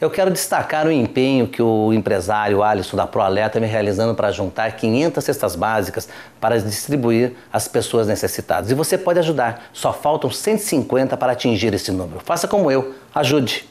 Eu quero destacar o empenho que o empresário Alisson da ProAlerta vem realizando para juntar 500 cestas básicas para distribuir às pessoas necessitadas. E você pode ajudar, só faltam 150 para atingir esse número. Faça como eu, ajude!